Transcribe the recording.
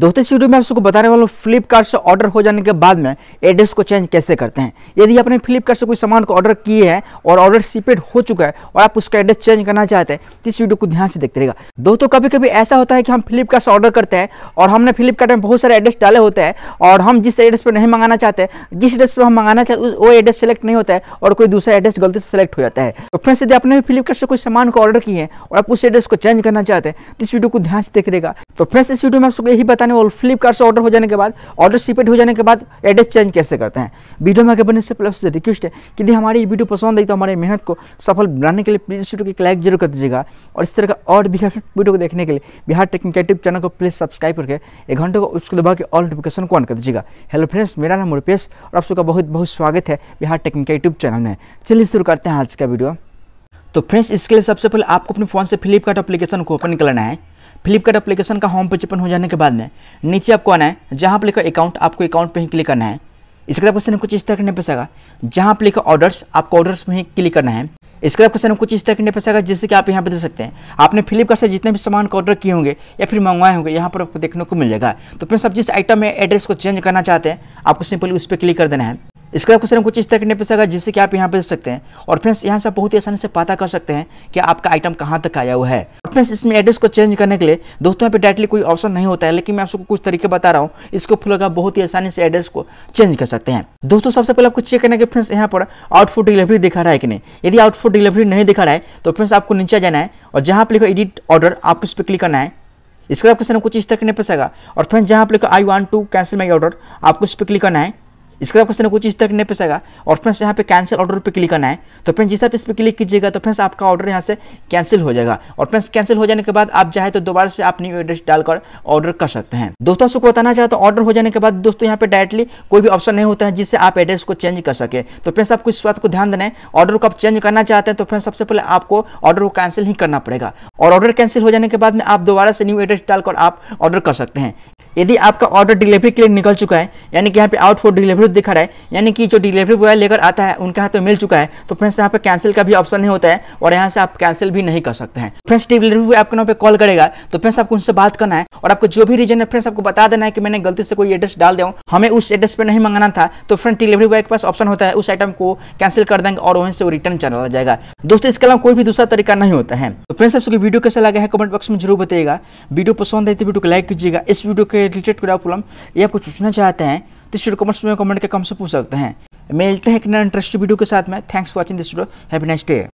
दोस्तों इस वीडियो में आप सबको बताने वाला हूँ फ्लिपकार्ट से ऑर्डर हो जाने के बाद में एड्रेस को चेंज कैसे करते हैं यदि आपने फ्लिपकार्ट से कोई सामान को ऑर्डर किए हैं और ऑर्डर सीपेड हो चुका है और आप उसका एड्रेस चेंज करना चाहते हैं तो इस वीडियो को ध्यान से देखते रहेगा दोस्तों कभी कभी ऐसा होता है कि हम फ्लिपकार्ट से ऑर्डर करते हैं और हमने फ्लिपकार्ट में बहुत सारे एड्रेस डाले होते हैं और हम जिस एड्रेस पर नहीं मंगाना चाहते जिस एड्रेस पर हम मंगाना चाहते वो एड्रेस सेलेक्ट नहीं होता है और कोई दूसरा एड्रेस गलती से सेलेक्ट हो जाता है तो फ्रेंड्स यदि आपने फ्लिपकार्ट से कोई सामान को ऑर्डर किए हैं और आप उस एड्रेस को चेंज करना चाहते हैं तो इस वीडियो को ध्यान से देख रहेगा तो फ्रेंड्स इस वीडियो में आप सबको यही बता नहीं वो फ्लिपकार्ट से ऑर्डर हो जाने के बाद ऑर्डर शिपेड हो जाने के बाद एड्रेस चेंज कैसे करते हैं वीडियो में आगे बनने से पहले रिक्वेस्ट है कि यदि हमारी वीडियो पसंद आई तो हमारी मेहनत को सफल बनाने के लिए प्लीज़ वीडियो की लाइक जरूर कर दीजिएगा और इस तरह का और भी वीडियो को देखने के लिए बिहार टेक्निक यूट्यूब चैनल को प्लीज़ सब्सक्राइब करके एक घंटे को उसको दबा के ऑल नोटिफिकेशन को ऑन कर दीजिएगा हेलो फ्रेंड्स मेरा नाम रूपेश और आप सबका बहुत बहुत स्वागत है बिहार टेक्निक यूट्यूब चैनल में चलिए शुरू करते हैं आज का वीडियो तो फ्रेंड्स इसके लिए सबसे पहले आपको अपने फ़ोन से फ्लिपकार्ट एप्लीकेशन को ओपन करना है फ्लिपकार्ट एप्लीकेशन का होम पेज ओपन हो जाने के बाद में नीचे आपको आना है जहाँ पर लिखा अकाउंट आपको अकाउंट पर ही क्लिक करना है इसके बाद क्वेश्चन कुछ इस तरह करने पैसा जहाँ पर लिखा ऑर्डर्स आपको ऑर्डर्स में ही क्लिक करना है इसके बाद क्वेश्चन कुछ इस तरह करने पैसा जैसे कि आप यहाँ पे देख सकते हैं आपने फ्लिपकार्ट से जितने भी सामान को ऑर्डर किए होंगे या फिर मंगवाए होंगे यहाँ पर आपको देखने को मिल जाएगा तो फिर सब जिस आइटम में एड्रेस को चेंज करना चाहते हैं आपको सिंपली उस पर क्लिक कर देना है इसका क्वेश्चन कुछ इस तरह करने पैसेगा जिससे कि आप यहाँ पे देख सकते हैं और फ्रेंड्स यहाँ से आप बहुत ही आसानी से पता कर सकते हैं कि आपका आइटम कहाँ तक आया हुआ है और फ्रेंड्स इसमें एड्रेस को चेंज करने के लिए दोस्तों यहाँ पे डायरेक्टली कोई ऑप्शन नहीं होता है लेकिन मैं आपको कुछ तरीके बता रहा हूँ इसको फुल आप बहुत ही आसानी से एड्रेस को चेंज कर सकते हैं दोस्तों सबसे पहले आपको चेक करना है फ्रेंड्स यहाँ पर आउटफुट डिलीवरी दिखा रहा है कि नहीं यदि आउटफुट डिलीवरी नहीं दिखा रहा है तो फ्रेंड्स आपको नीचे जाना है और जहाँ पर लिखो एडिट ऑर्डर आपको इस पर क्लिक करना है इसका क्वेश्चन कुछ इस तरह करने पैसेगा और फ्रेंड्स जहाँ पर लिखो I want to cancel my order आपको इस पर क्लिक करना है इसका क्वेश्चन कुछ इस तरह नहीं पे और फ्रेंड्स यहाँ पे कैंसिल ऑर्डर पे क्लिक करना है तो फ्रेंड्स जिस आप इस पर क्लिक कीजिएगा तो फ्रेंड्स आपका ऑर्डर यहाँ से कैंसिल हो जाएगा और फ्रेंड्स कैंसिल हो जाने के बाद आप चाहे तो दोबारा से आप न्यू एड्रेस डालकर ऑर्डर कर सकते हैं दोस्तों सबको बताना चाहते ऑर्डर तो हो जाने के बाद दोस्तों यहाँ पे डायरेक्टली कोई भी ऑप्शन नहीं होता है जिससे आप एड्रेस को चेंज कर सके तो फ्रेंड्स आपको इस बात को ध्यान देना है ऑर्डर को आप चेंज करना चाहते हैं तो फ्रेंड्स सबसे पहले आपको ऑर्डर को कैंसिल ही करना पड़ेगा और ऑर्डर कैंसिल हो जाने के बाद में आप दोबारा से न्यू एड्रेस डालकर आप ऑर्डर कर सकते हैं यदि आपका ऑर्डर डिलीवरी के लिए निकल चुका है यानी कि यहाँ पे आउट फॉर डिलीवरी दिखा रहा है यानी कि जो डिलीवरी बॉय लेकर आता है उनके हाथ में मिल चुका है तो फ्रेंड्स यहाँ पे कैंसिल का भी ऑप्शन नहीं होता है और यहाँ से आप कैंसिल भी नहीं कर सकते हैं फ्रेंड्स डिलीवरी बॉय आपके नाम पर कॉल करेगा तो फ्रेंड्स आपको उनसे बात करना है और आपको जो भी रीजन है फ्रेंड्स आपको बता देना है कि मैंने गलती से कोई एड्रेस डाल दूँ हमें उस एड्रेस पर नहीं मंगाना था तो फ्रेंड डिलीवरी बॉय के पास ऑप्शन होता है उस आइटम को कैंसिल कर देंगे और वहीं से रिटर्न चला जाएगा दोस्तों इसके अलावा कोई भी दूसरा तरीका नहीं होता है तो फ्रेंड्स आपको वीडियो कैसा लगा है कमेंट बॉक्स में जरूर बताइएगा वीडियो पसंद आई तो वीडियो को लाइक कीजिएगा इस वीडियो के रिलेटेड कोई प्रॉब्लम या कुछ पूछना चाहते हैं तो वीडियो कमेंट्स में कमेंट के कम से पूछ सकते हैं मिलते हैं एक इंटरेस्टिंग वीडियो के साथ में thanks for watching this video happy next day